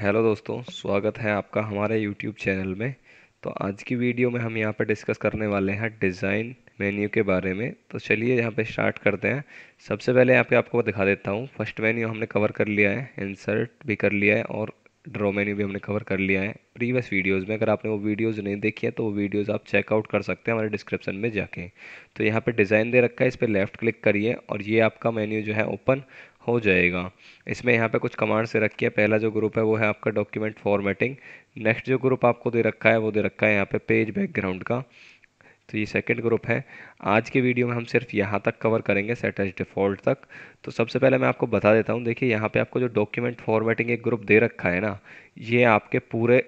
hello दोस्तों स्वागत है आपका हमारे यूट्यूब चैनल में तो आज की वीडियो में हम यहाँ पर डिस्कस करने वाले हैं डिज़ाइन मेन्यू के बारे में तो चलिए यहाँ पे स्टार्ट करते हैं सबसे पहले यहाँ पे आपको दिखा देता हूँ फर्स्ट मेन्यू हमने कवर कर लिया है इंसर्ट भी कर लिया है और ड्रॉ मेन्यू भी हमने कवर कर लिया है प्रीवियस वीडियोज़ में अगर आपने वो वीडियोज़ नहीं देखी है तो वो वीडियोज़ आप चेकआउट कर सकते हैं हमारे डिस्क्रिप्शन में जाके तो यहाँ पर डिज़ाइन दे रखा है इस पर लेफ़्ट क्लिक करिए और ये आपका मेन्यू जो है ओपन हो जाएगा इसमें यहाँ पे कुछ कमांड से रखी है पहला जो ग्रुप है वो है आपका डॉक्यूमेंट फॉर्मेटिंग नेक्स्ट जो ग्रुप आपको दे रखा है वो दे रखा है यहाँ पे पेज बैकग्राउंड का तो ये सेकंड ग्रुप है आज के वीडियो में हम सिर्फ यहाँ तक कवर करेंगे सेट एज डिफ़ॉल्ट तक तो सबसे पहले मैं आपको बता देता हूँ देखिए यहाँ पर आपको जो डॉक्यूमेंट फॉर्मेटिंग एक ग्रुप दे रखा है ना ये आपके पूरे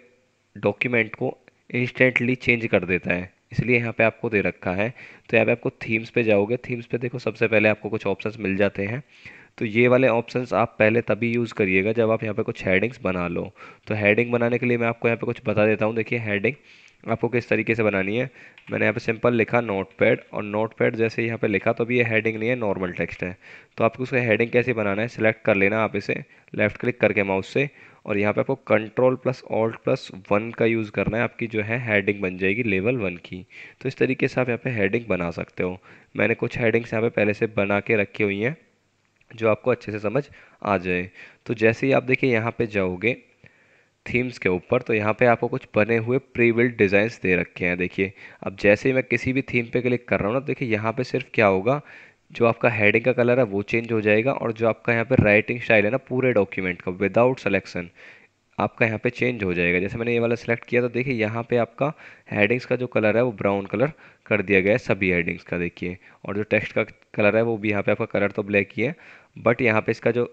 डॉक्यूमेंट को इंस्टेंटली चेंज कर देता है इसलिए यहाँ पे आपको दे रखा है तो यहाँ पे आपको थीम्स पे जाओगे थीम्स पे देखो सबसे पहले आपको कुछ ऑप्शंस मिल जाते हैं तो ये वाले ऑप्शंस आप पहले तभी यूज़ करिएगा जब आप यहाँ पे कुछ हेडिंग्स बना लो तो हेडिंग बनाने के लिए मैं आपको यहाँ पे कुछ बता देता हूँ देखिए हेडिंग आपको किस तरीके से बनानी है मैंने यहाँ पे सिंपल लिखा नोटपैड और नोटपैड जैसे यहाँ पे लिखा तो अभी ये हेडिंग नहीं है नॉर्मल टेक्स्ट है तो आपको उसका हेडिंग कैसे बनाना है सिलेक्ट कर लेना आप इसे लेफ़्ट क्लिक करके माउस से और यहाँ पे आपको control plus alt plus one का यूज़ करना है आपकी जो है हेडिंग बन जाएगी लेवल वन की तो इस तरीके से आप यहाँ पे हेडिंग बना सकते हो मैंने कुछ हेडिंग्स यहाँ पे पहले से बना के रखी हुई हैं जो आपको अच्छे से समझ आ जाए तो जैसे ही आप देखिए यहाँ पे जाओगे थीम्स के ऊपर तो यहाँ पे आपको कुछ बने हुए प्री बिल्ड डिज़ाइंस दे रखे हैं देखिए अब जैसे ही मैं किसी भी थीम पे क्लिक कर रहा हूँ ना तो देखिए यहाँ पे सिर्फ क्या होगा जो आपका हेडिंग का कलर है वो चेंज हो जाएगा और जो आपका यहाँ पे राइटिंग स्टाइल है ना पूरे डॉक्यूमेंट का विदाउट सलेक्शन आपका यहाँ पे चेंज हो जाएगा जैसे मैंने ये वाला सिलेक्ट किया तो देखिए यहाँ पे आपका हेडिंग्स का जो कलर है वो ब्राउन कलर कर दिया गया है सभी हेडिंग्स का देखिए और जो टेक्स्ट का कलर है वो भी यहाँ पे आपका कलर तो ब्लैक ही है बट यहाँ पे इसका जो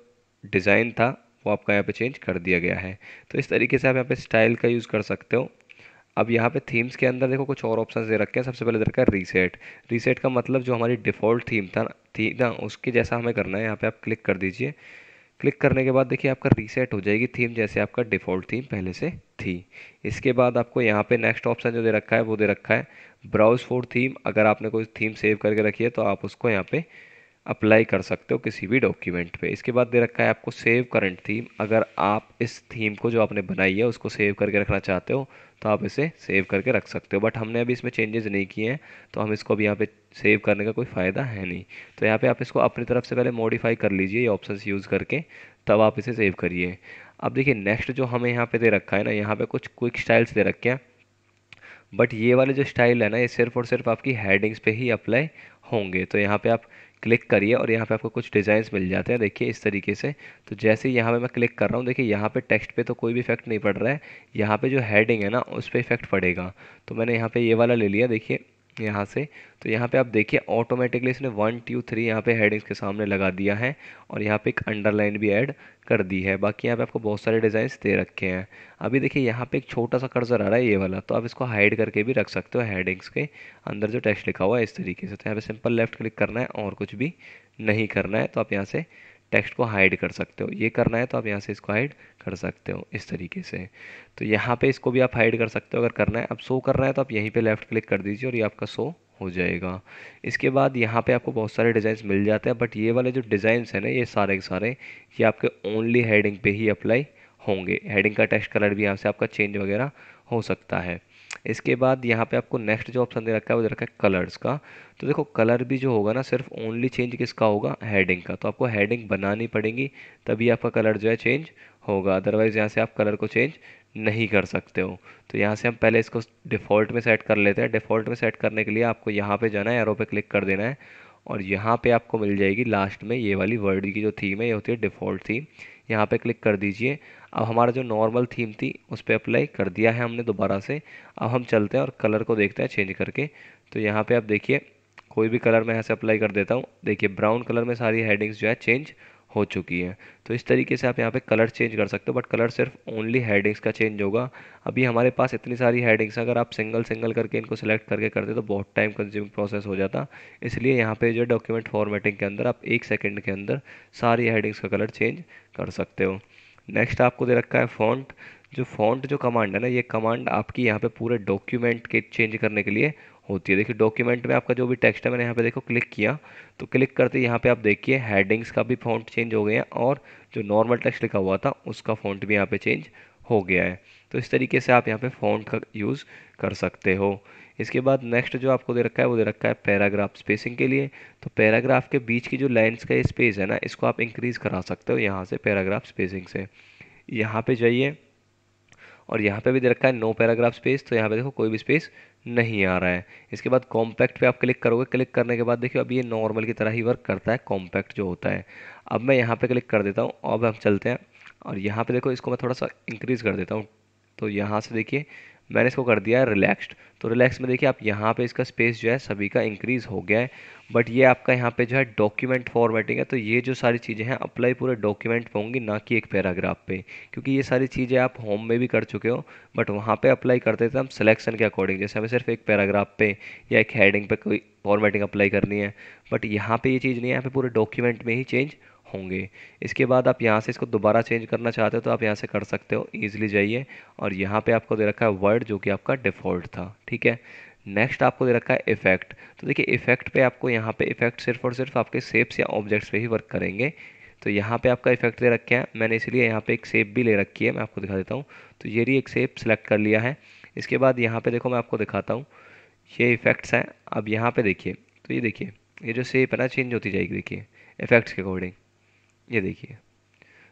डिज़ाइन था वो आपका यहाँ पे चेंज कर दिया गया है तो इस तरीके से आप यहाँ पे स्टाइल का यूज़ कर सकते हो अब यहाँ पे थीम्स के अंदर देखो कुछ और ऑप्शन दे रखे हैं सबसे पहले देखा है रीसेट रीसेट का मतलब जो हमारी डिफ़ॉल्ट थीम था थी ना उसके जैसा हमें करना है यहाँ पे आप क्लिक कर दीजिए क्लिक करने के बाद देखिए आपका रीसेट हो जाएगी थीम जैसे आपका डिफ़ॉल्ट थीम पहले से थी इसके बाद आपको यहाँ पे नेक्स्ट ऑप्शन जो दे रखा है वो दे रखा है ब्राउज़ फॉर थीम अगर आपने कोई थीम सेव करके रखी है तो आप उसको यहाँ पे अप्लाई कर सकते हो किसी भी डॉक्यूमेंट पे इसके बाद दे रखा है आपको सेव करंट थीम अगर आप इस थीम को जो आपने बनाई है उसको सेव करके रखना चाहते हो तो आप इसे सेव करके रख सकते हो बट हमने अभी इसमें चेंजेस नहीं किए हैं तो हम इसको अभी यहाँ पे सेव करने का कोई फ़ायदा है नहीं तो यहाँ पे आप इसको अपनी तरफ से पहले मॉडिफाई कर लीजिए ये ऑप्शन यूज़ करके तब आप इसे सेव करिए अब देखिए नेक्स्ट जो हमें यहाँ पे दे रखा है ना यहाँ पे कुछ क्विक स्टाइल्स दे रखे हैं बट ये वाले जो स्टाइल है ना ये सिर्फ और सिर्फ आपकी हेडिंग्स पे ही अप्लाई होंगे तो यहाँ पे आप क्लिक करिए और यहाँ पे आपको कुछ डिज़ाइंस मिल जाते हैं देखिए इस तरीके से तो जैसे ही यहाँ पे मैं क्लिक कर रहा हूँ देखिए यहाँ पे टेक्स्ट पे तो कोई भी इफेक्ट नहीं पड़ रहा है यहाँ पे जो हेडिंग है ना उस पर इफेक्ट पड़ेगा तो मैंने यहाँ पे ये वाला ले लिया देखिए यहाँ से तो यहाँ पे आप देखिए ऑटोमेटिकली इसने वन टू थ्री यहाँ पे हेडिंग्स के सामने लगा दिया है और यहाँ पे एक अंडरलाइन भी ऐड कर दी है बाकी यहाँ पे आपको बहुत सारे डिज़ाइंस दे रखे हैं अभी देखिए यहाँ पे एक छोटा सा कर्जर आ रहा है ये वाला तो आप इसको हाइड करके भी रख सकते हो हेडिंग्स के अंदर जो टेक्स्ट लिखा हुआ है इस तरीके से तो यहाँ पर सिंपल लेफ्ट क्लिक करना है और कुछ भी नहीं करना है तो आप यहाँ से टेक्स्ट को हाइड कर सकते हो ये करना है तो आप यहाँ से इसको हाइड कर सकते हो इस तरीके से तो यहाँ पे इसको भी आप हाइड कर सकते हो अगर करना है अब शो करना है तो आप यहीं पे लेफ़्ट क्लिक कर दीजिए और ये आपका शो हो जाएगा इसके बाद यहाँ पे आपको बहुत सारे डिज़ाइन मिल जाते हैं बट ये वाले जो डिज़ाइंस हैं ना ये सारे के सारे ये आपके ओनली हेडिंग पे ही अप्लाई होंगे हेडिंग का टेक्स्ट कलर भी यहाँ से आपका चेंज वगैरह हो सकता है इसके बाद यहाँ पे आपको नेक्स्ट जो ऑप्शन दे रखा है वो दे रखा है कलर्स का तो देखो कलर भी जो होगा ना सिर्फ ओनली चेंज किसका होगा हेडिंग का तो आपको हेडिंग बनानी पड़ेगी तभी आपका कलर जो है चेंज होगा अदरवाइज़ यहाँ से आप कलर को चेंज नहीं कर सकते हो तो यहाँ से हम पहले इसको डिफ़ॉल्ट में सेट कर लेते हैं डिफ़ॉल्ट में सेट करने के लिए आपको यहाँ पे जाना है एरो पे क्लिक कर देना है और यहाँ पे आपको मिल जाएगी लास्ट में ये वाली वर्ड की जो थीम है ये होती है डिफ़ॉल्ट थीम यहाँ पे क्लिक कर दीजिए अब हमारा जो नॉर्मल थीम थी उस पर अप्लाई कर दिया है हमने दोबारा से अब हम चलते हैं और कलर को देखते हैं चेंज करके तो यहाँ पर आप देखिए कोई भी कलर मैं यहाँ से अप्लाई कर देता हूँ देखिए ब्राउन कलर में सारी हेडिंग्स जो है चेंज हो चुकी है तो इस तरीके से आप यहाँ पे कलर चेंज कर सकते हो बट कलर सिर्फ ओनली हेडिंग्स का चेंज होगा अभी हमारे पास इतनी सारी हेडिंग्स अगर आप सिंगल सिंगल करके इनको सेलेक्ट करके करते तो बहुत टाइम कंज्यूमिंग प्रोसेस हो जाता इसलिए यहाँ पे जो डॉक्यूमेंट फॉर्मेटिंग के अंदर आप एक सेकेंड के अंदर सारी हेडिंग्स का कलर चेंज कर सकते हो नेक्स्ट आपको दे रखा है फॉन्ट जो फॉन्ट जो कमांड है ना ये कमांड आपकी यहाँ पे पूरे डॉक्यूमेंट के चेंज करने के लिए होती है देखिए डॉक्यूमेंट में आपका जो भी टेक्स्ट है मैंने यहाँ पे देखो क्लिक किया तो क्लिक करते यहाँ पे आप देखिए हेडिंग्स का भी फॉन्ट चेंज हो गया और जो नॉर्मल टेक्स्ट लिखा हुआ था उसका फॉन्ट भी यहाँ पे चेंज हो गया है तो इस तरीके से आप यहाँ पे फॉन्ट का यूज़ कर सकते हो इसके बाद नेक्स्ट जो आपको दे रखा है वो दे रखा है पैराग्राफ स्पेसिंग के लिए तो पैराग्राफ के बीच की जो लाइन्स का स्पेस है ना इसको आप इंक्रीज़ करा सकते हो यहाँ से पैराग्राफ स्पेसिंग से यहाँ पर जाइए और यहाँ पे भी दे रखा है नो पैराग्राफ स्पेस तो यहाँ पे देखो कोई भी स्पेस नहीं आ रहा है इसके बाद कॉम्पैक्ट पे आप क्लिक करोगे क्लिक करने के बाद देखिए अब ये नॉर्मल की तरह ही वर्क करता है कॉम्पैक्ट जो होता है अब मैं यहाँ पे क्लिक कर देता हूँ अब हम चलते हैं और यहाँ पे देखो इसको मैं थोड़ा सा इंक्रीज़ कर देता हूँ तो यहाँ से देखिए मैंने इसको कर दिया है रिलैक्सड तो रिलैक्स में देखिए आप यहाँ पे इसका स्पेस जो है सभी का इंक्रीज़ हो गया है बट ये आपका यहाँ पे जो है डॉक्यूमेंट फॉर्मेटिंग है तो ये जो सारी चीज़ें हैं अप्लाई पूरे डॉक्यूमेंट पे होंगी ना कि एक पैराग्राफ पे क्योंकि ये सारी चीज़ें आप होम में भी कर चुके हो बट वहाँ पर अप्लाई करते थे हम सिलेक्शन के अकॉर्डिंग जैसे हमें सिर्फ एक पैराग्राफ पे या एक हेडिंग पे कोई फॉर्मेटिंग अप्लाई करनी है बट यहाँ पर ये चीज़ नहीं है यहाँ पर पूरे डॉक्यूमेंट में ही चेंज होंगे इसके बाद आप यहाँ से इसको दोबारा चेंज करना चाहते हो तो आप यहाँ से कर सकते हो ईजिली जाइए और यहाँ पे आपको दे रखा है वर्ड जो कि आपका डिफ़ॉल्ट था ठीक है नेक्स्ट आपको दे रखा है इफेक्ट तो देखिए इफेक्ट पे आपको यहाँ पे इफेक्ट सिर्फ और सिर्फ आपके सेप्स या ऑब्जेक्ट्स पे ही वर्क करेंगे तो यहाँ पे आपका इफेक्ट दे रखे हैं मैंने इसलिए यहाँ पे एक सेप भी ले रखी है मैं आपको दिखा देता हूँ तो ये भी एक सेप सेलेक्ट कर लिया है इसके बाद यहाँ पे देखो मैं आपको दिखाता हूँ ये इफेक्ट्स हैं अब यहाँ पर देखिए तो ये देखिए ये जो सेप है ना चेंज होती जाएगी देखिए इफेक्ट्स के अकॉर्डिंग ये देखिए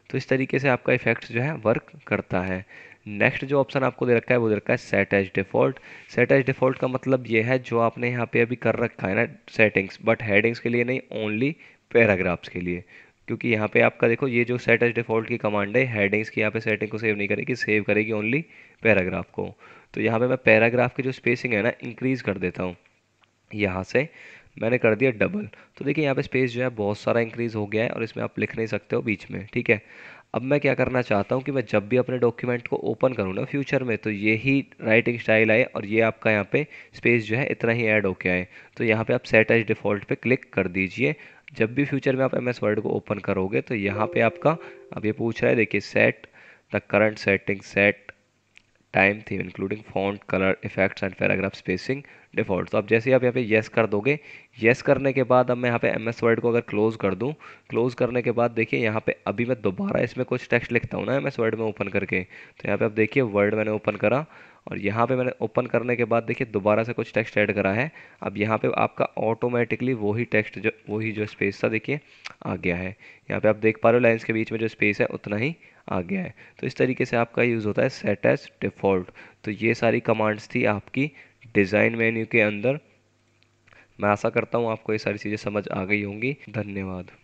तो इस तरीके से आपका इफेक्ट जो है वर्क करता है नेक्स्ट जो ऑप्शन आपको दे रखा है वो दे रखा है set as default set as default का मतलब ये है जो आपने यहाँ पे अभी कर रखा है ना सेटिंग्स बट हेडिंग्स के लिए नहीं ओनली पैराग्राफ्स के लिए क्योंकि यहाँ पे आपका देखो ये जो सेट एज डिफ़ॉल्ट की कमांड है हेडिंग्स की यहाँ पे सेटिंग को सेव नहीं करेगी सेव करेगी ओनली पैराग्राफ को तो यहाँ पे मैं पैराग्राफ की जो स्पेसिंग है ना इंक्रीज़ कर देता हूँ यहाँ से मैंने कर दिया डबल तो देखिए यहाँ पे स्पेस जो है बहुत सारा इंक्रीज़ हो गया है और इसमें आप लिख नहीं सकते हो बीच में ठीक है अब मैं क्या करना चाहता हूँ कि मैं जब भी अपने डॉक्यूमेंट को ओपन करूँ ना फ्यूचर में तो यही राइटिंग स्टाइल आए और ये आपका यहाँ पे स्पेस जो है इतना ही ऐड होके आए तो यहाँ पे आप सेट एज डिफ़ॉल्ट पे क्लिक कर दीजिए जब भी फ्यूचर में आप एम एस वर्ड को ओपन करोगे तो यहाँ पे आपका अब ये पूछ रहा है देखिए set the current setting set time theme including font colour effects and paragraph spacing default तो आप जैसे ही आप यहाँ पे येस कर दोगे येस करने के बाद अब मैं यहाँ पे एम एस वर्ड को अगर क्लोज़ कर दूँ क्लोज़ करने के बाद देखिए यहाँ पे अभी मैं दोबारा इसमें कुछ टेक्स्ट लिखता हूँ ना एम एस वर्ड में ओपन करके तो यहाँ पे आप देखिए वर्ड मैंने ओपन करा और यहाँ पे मैंने ओपन करने के बाद देखिए दोबारा से कुछ टेक्स्ट ऐड करा है अब यहाँ पे आपका ऑटोमेटिकली वही टेक्स्ट जो वही जो स्पेस था देखिए आ गया है यहाँ पे आप देख पा रहे हो लाइन्स के बीच में जो स्पेस है उतना ही आ गया है तो इस तरीके से आपका यूज़ होता है सेट एज डिफ़ॉल्ट तो ये सारी कमांड्स थी आपकी डिज़ाइन मेन्यू के अंदर मैं आशा करता हूँ आपको ये सारी चीज़ें समझ आ गई होंगी धन्यवाद